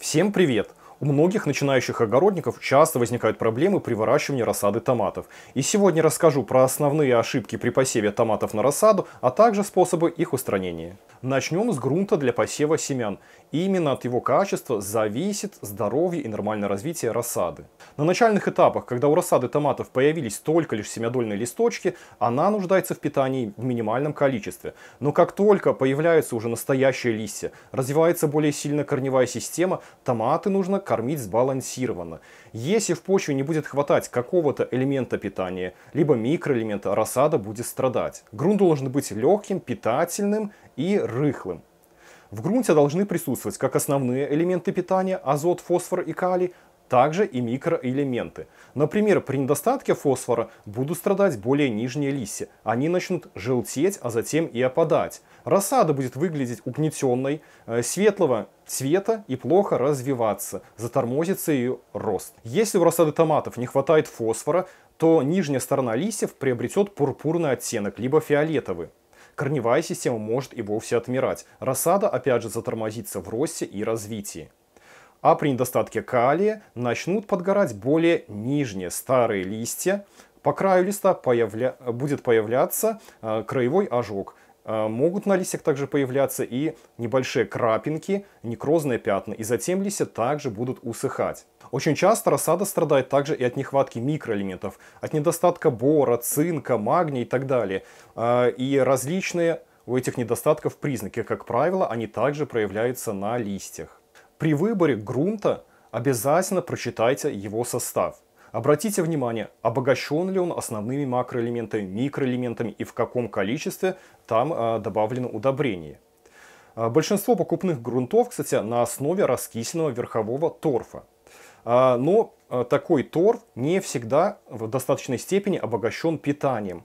Всем привет! У многих начинающих огородников часто возникают проблемы при выращивании рассады томатов. И сегодня расскажу про основные ошибки при посеве томатов на рассаду, а также способы их устранения. Начнем с грунта для посева семян. И именно от его качества зависит здоровье и нормальное развитие рассады. На начальных этапах, когда у рассады томатов появились только лишь семядольные листочки, она нуждается в питании в минимальном количестве. Но как только появляются уже настоящие листья, развивается более сильная корневая система, томаты нужно кормить сбалансированно. Если в почве не будет хватать какого-то элемента питания, либо микроэлемента, рассада будет страдать. Грунт должен быть легким, питательным и рыхлым. В грунте должны присутствовать как основные элементы питания, азот, фосфор и калий, также и микроэлементы. Например, при недостатке фосфора будут страдать более нижние листья. Они начнут желтеть, а затем и опадать. Рассада будет выглядеть угнетенной, э, светлого цвета и плохо развиваться, затормозится ее рост. Если у рассады томатов не хватает фосфора, то нижняя сторона листьев приобретет пурпурный оттенок, либо фиолетовый корневая система может и вовсе отмирать. Рассада опять же затормозится в росте и развитии. А при недостатке калия начнут подгорать более нижние старые листья, по краю листа появля... будет появляться э, краевой ожог. А, могут на листьях также появляться и небольшие крапинки, некрозные пятна, и затем листья также будут усыхать. Очень часто рассада страдает также и от нехватки микроэлементов, от недостатка бора, цинка, магния и так далее. А, и различные у этих недостатков признаки, как правило, они также проявляются на листьях. При выборе грунта обязательно прочитайте его состав – Обратите внимание, обогащен ли он основными макроэлементами, микроэлементами и в каком количестве там а, добавлено удобрение. А, большинство покупных грунтов, кстати, на основе раскисленного верхового торфа. А, но такой торф не всегда в достаточной степени обогащен питанием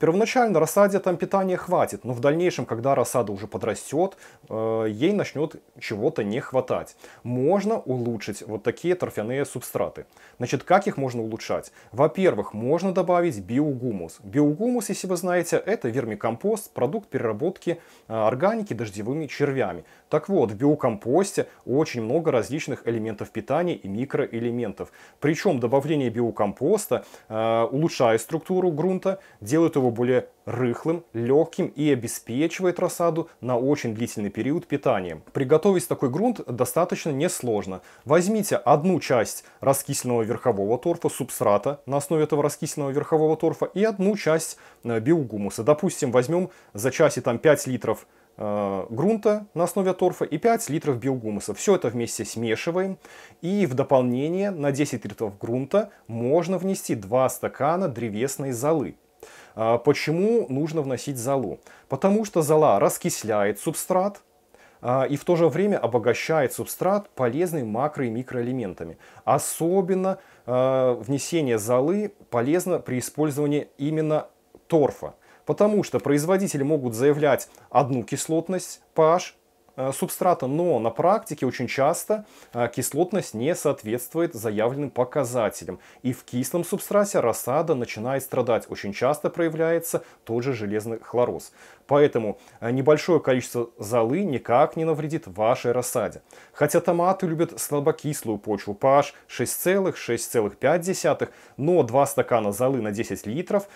первоначально рассаде там питания хватит, но в дальнейшем, когда рассада уже подрастет, э, ей начнет чего-то не хватать. Можно улучшить вот такие торфяные субстраты. Значит, как их можно улучшать? Во-первых, можно добавить биогумус. Биогумус, если вы знаете, это вермикомпост, продукт переработки э, органики дождевыми червями. Так вот, в биокомпосте очень много различных элементов питания и микроэлементов. Причем добавление биокомпоста э, улучшает структуру грунта, делает его более рыхлым, легким и обеспечивает рассаду на очень длительный период питания. Приготовить такой грунт достаточно несложно. Возьмите одну часть раскисленного верхового торфа, субстрата на основе этого раскисленного верхового торфа и одну часть э, биогумуса. Допустим, возьмем за часе там 5 литров э, грунта на основе торфа и 5 литров биогумуса. Все это вместе смешиваем. И в дополнение на 10 литров грунта можно внести 2 стакана древесной золы. А почему нужно вносить золу? Потому что зола раскисляет субстрат, а, и в то же время обогащает субстрат полезными макро- и микроэлементами. Особенно а, внесение золы полезно при использовании именно торфа, потому что производители могут заявлять одну кислотность pH, Э, субстрата, но на практике очень часто э, кислотность не соответствует заявленным показателям. И в кислом субстрате рассада начинает страдать. Очень часто проявляется тот же железный хлороз. Поэтому э, небольшое количество золы никак не навредит вашей рассаде. Хотя томаты любят слабокислую почву pH 6,6,5, но 2 стакана золы на 10 литров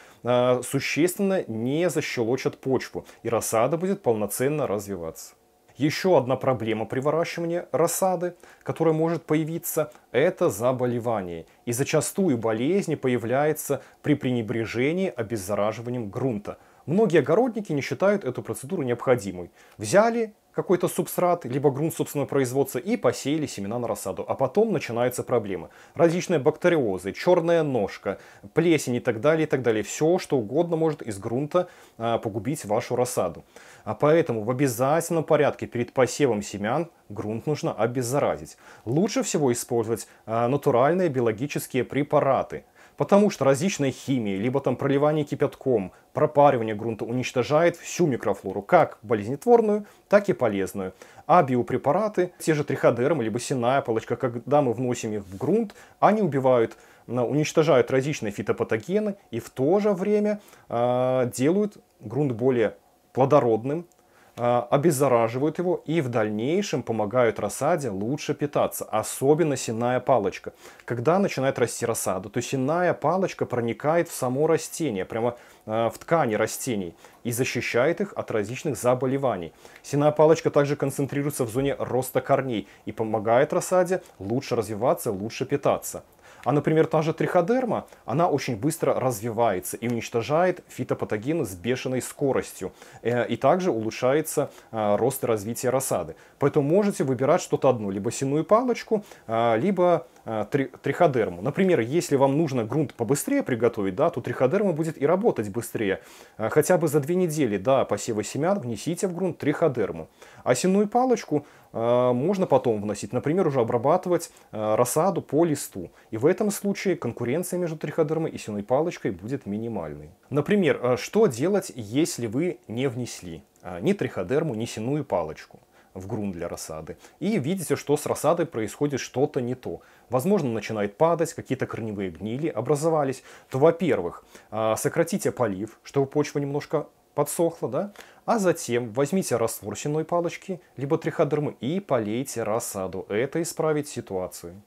существенно не защелочат почву, и рассада будет полноценно развиваться. Еще одна проблема при выращивании рассады, которая может появиться, это заболевание. И зачастую болезни появляются при пренебрежении обеззараживанием грунта. Многие огородники не считают эту процедуру необходимой. Взяли какой-то субстрат, либо грунт собственного производства и посеяли семена на рассаду. А потом начинаются проблемы. Различные бактериозы, черная ножка, плесень и так далее, и так далее. Все, что угодно может из грунта а, погубить вашу рассаду. А поэтому в обязательном порядке перед посевом семян грунт нужно обеззаразить. Лучше всего использовать а, натуральные биологические препараты, Потому что различная химия, либо там проливание кипятком, пропаривание грунта уничтожает всю микрофлору, как болезнетворную, так и полезную. А биопрепараты, те же триходермы, либо синая палочка, когда мы вносим их в грунт, они убивают уничтожают различные фитопатогены и в то же время э, делают грунт более плодородным, а, обеззараживают его и в дальнейшем помогают рассаде лучше питаться, особенно сенная палочка. Когда начинает расти рассада, то сенная палочка проникает в само растение, прямо а, в ткани растений и защищает их от различных заболеваний. Сенная палочка также концентрируется в зоне роста корней и помогает рассаде лучше развиваться, лучше питаться. А, например, та же триходерма, она очень быстро развивается и уничтожает фитопатогены с бешеной скоростью. Э, и также улучшается э, рост и развитие рассады. Поэтому можете выбирать что-то одно, либо синую палочку, э, либо Э, триходерму. Например, если вам нужно грунт побыстрее приготовить, да, то триходерма будет и работать быстрее. Э, хотя бы за две недели до посева семян внесите в грунт триходерму. Осенную палочку э, можно потом вносить, например, уже обрабатывать рассаду по листу. И в этом случае конкуренция между триходермой и сеной палочкой будет минимальной. Например, что делать, если вы не внесли ни триходерму, ни сеную палочку? в грунт для рассады. И видите, что с рассадой происходит что-то не то. Возможно, начинает падать, какие-то корневые гнили образовались. То, во-первых, а, сократите полив, чтобы почва немножко подсохла, да? А затем возьмите раствор сенной палочки, либо триходермы и полейте рассаду. Это исправит ситуацию.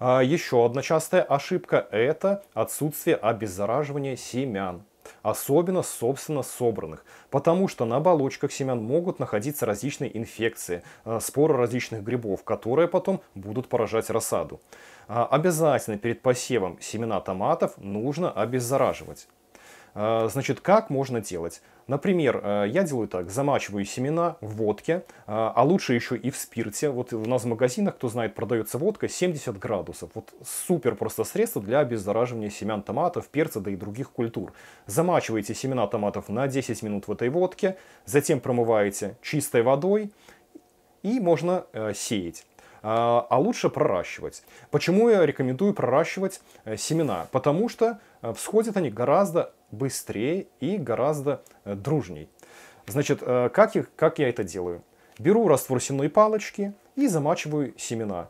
А, еще одна частая ошибка – это отсутствие обеззараживания семян особенно, собственно, собранных, потому что на оболочках семян могут находиться различные инфекции, э, споры различных грибов, которые потом будут поражать рассаду. А обязательно перед посевом семена томатов нужно обеззараживать. А, значит, как можно делать? Например, э, я делаю так, замачиваю семена в водке, а, а лучше еще и в спирте. Вот у нас в магазинах, кто знает, продается водка 70 градусов. Вот супер просто средство для обеззараживания семян томатов, перца, да и других культур. Замачиваете семена томатов на 10 минут в этой водке, затем промываете чистой водой и можно э, сеять а, а лучше проращивать. Почему я рекомендую проращивать э, семена? Потому что всходят они гораздо быстрее и гораздо э, дружней. Значит, э, как я, как я это делаю? Беру раствор семной палочки и замачиваю семена.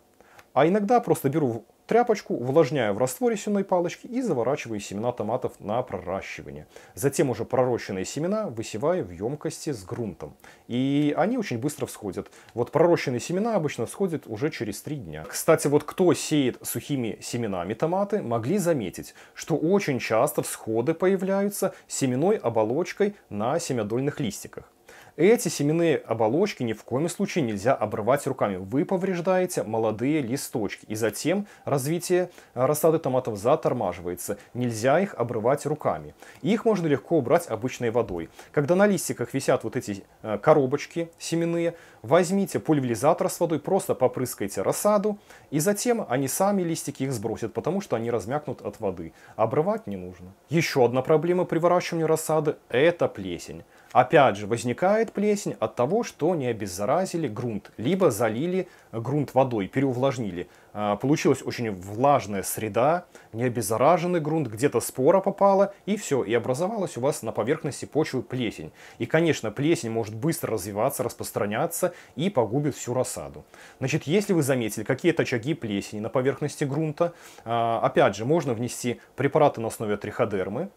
А иногда просто беру тряпочку, увлажняю в растворе сенной палочки и заворачиваю семена томатов на проращивание. Затем уже пророщенные семена высеваю в емкости с грунтом. И они очень быстро всходят. Вот пророщенные семена обычно всходят уже через три дня. Кстати, вот кто сеет сухими семенами томаты, могли заметить, что очень часто всходы появляются семенной оболочкой на семядольных листиках. Эти семенные оболочки ни в коем случае нельзя обрывать руками. Вы повреждаете молодые листочки. И затем развитие э, рассады томатов затормаживается. Нельзя их обрывать руками. их можно легко убрать обычной водой. Когда на листиках висят вот эти э, коробочки семенные, Возьмите пульверизатор с водой, просто попрыскайте рассаду, и затем они сами листики их сбросят, потому что они размякнут от воды. Обрывать не нужно. Еще одна проблема при выращивании рассады – это плесень. Опять же, возникает плесень от того, что не обеззаразили грунт, либо залили грунт водой, переувлажнили. А, получилась очень влажная среда, необеззараженный грунт, где-то спора попала, и все, и образовалась у вас на поверхности почвы плесень. И, конечно, плесень может быстро развиваться, распространяться и погубит всю рассаду. Значит, если вы заметили какие-то очаги плесени на поверхности грунта, а, опять же, можно внести препараты на основе триходермы,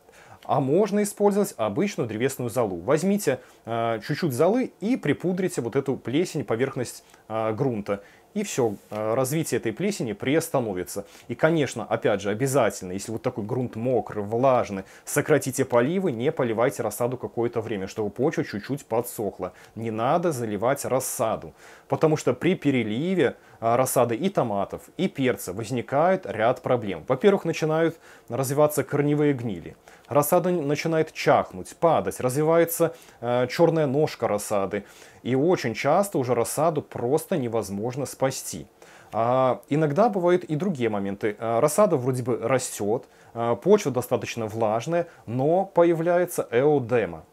а можно использовать обычную древесную золу. Возьмите а, чуть-чуть э, золы и припудрите вот эту плесень, поверхность э, грунта и все, э, развитие этой плесени приостановится. И, конечно, опять же, обязательно, если вот такой грунт мокрый, влажный, сократите поливы, не поливайте рассаду какое-то время, чтобы почва чуть-чуть подсохла. Не надо заливать рассаду, потому что при переливе а, рассады и томатов, и перца возникает ряд проблем. Во-первых, начинают развиваться корневые гнили. Рассада начинает чахнуть, падать, развивается э, черная ножка рассады. И очень часто уже рассаду просто невозможно спасти. А, иногда бывают и другие моменты. Э, рассада вроде бы растет, э, почва достаточно влажная, но появляется эодема.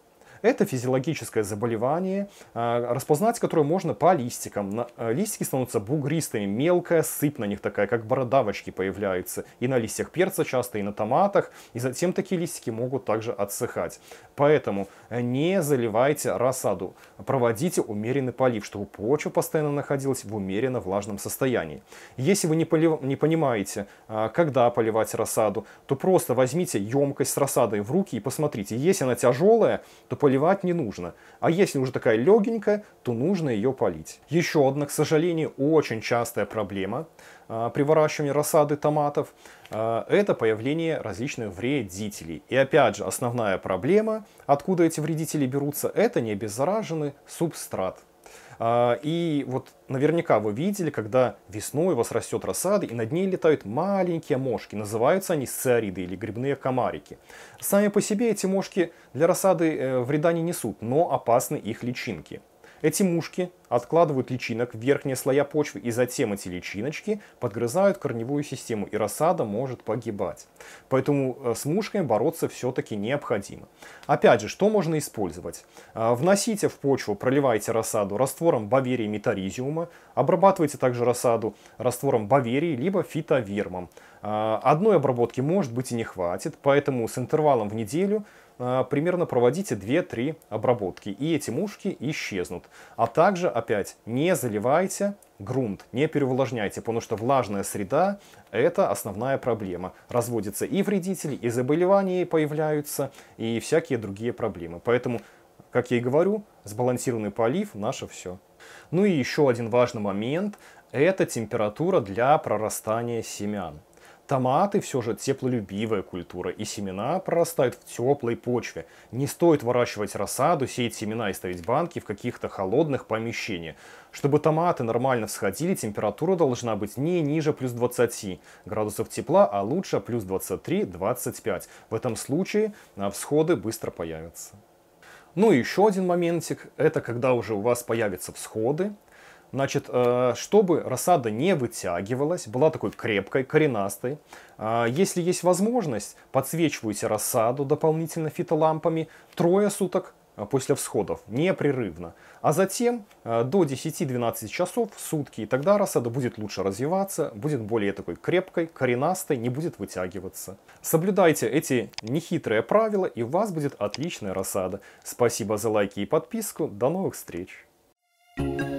Это физиологическое заболевание, а, распознать которое можно по листикам. Э, листики становятся бугристыми, мелкая сыпь на них такая, как бородавочки появляется. И на листьях перца часто, и на томатах. И затем такие листики могут также отсыхать. Поэтому э, не заливайте рассаду. Проводите умеренный полив, чтобы почва постоянно находилась в умеренно влажном состоянии. Если вы не, полив... не понимаете, а, когда поливать рассаду, то просто возьмите емкость с рассадой в руки и посмотрите. Если она тяжелая, то поливайте поливать не нужно. А если уже такая легенькая, то нужно ее полить. Еще одна, к сожалению, очень частая проблема а, при выращивании рассады томатов а, – это появление различных вредителей. И опять же, основная проблема, откуда эти вредители берутся, это необеззараженный субстрат. А, и вот наверняка вы видели, когда весной у вас растет рассада, и над ней летают маленькие мошки. Называются они сциариды или грибные комарики. Сами по себе эти мошки для рассады э, вреда не несут, но опасны их личинки. Эти мушки откладывают личинок в верхние слоя почвы, и затем эти личиночки подгрызают корневую систему, и рассада может погибать. Поэтому э, с мушками бороться все-таки необходимо. Опять же, что можно использовать? Э, вносите в почву, проливайте рассаду раствором баверии метаризиума, обрабатывайте также рассаду раствором баверии, либо фитовермом. Э, одной обработки может быть и не хватит, поэтому с интервалом в неделю а, примерно проводите 2-3 обработки, и эти мушки исчезнут. А также, опять, не заливайте грунт, не переувлажняйте, потому что влажная среда – это основная проблема. Разводятся и вредители, и заболевания появляются, и всякие другие проблемы. Поэтому, как я и говорю, сбалансированный полив – наше все. Ну и еще один важный момент – это температура для прорастания семян. Томаты все же теплолюбивая культура, и семена прорастают в теплой почве. Не стоит выращивать рассаду, сеять семена и ставить банки в каких-то холодных помещениях. Чтобы томаты нормально всходили, температура должна быть не ниже плюс 20 градусов тепла, а лучше плюс 23-25. В этом случае а, всходы быстро появятся. Ну и еще один моментик, это когда уже у вас появятся всходы, Значит, э, чтобы рассада не вытягивалась, была такой крепкой, коренастой. Э, если есть возможность, подсвечивайте рассаду дополнительно фитолампами трое суток э, после всходов, непрерывно. А затем до 10-12 часов в сутки, и тогда рассада будет лучше развиваться, будет более такой крепкой, коренастой, не будет вытягиваться. Соблюдайте эти нехитрые правила, и у вас будет отличная рассада. Спасибо за лайки и подписку, до новых встреч! Thank you.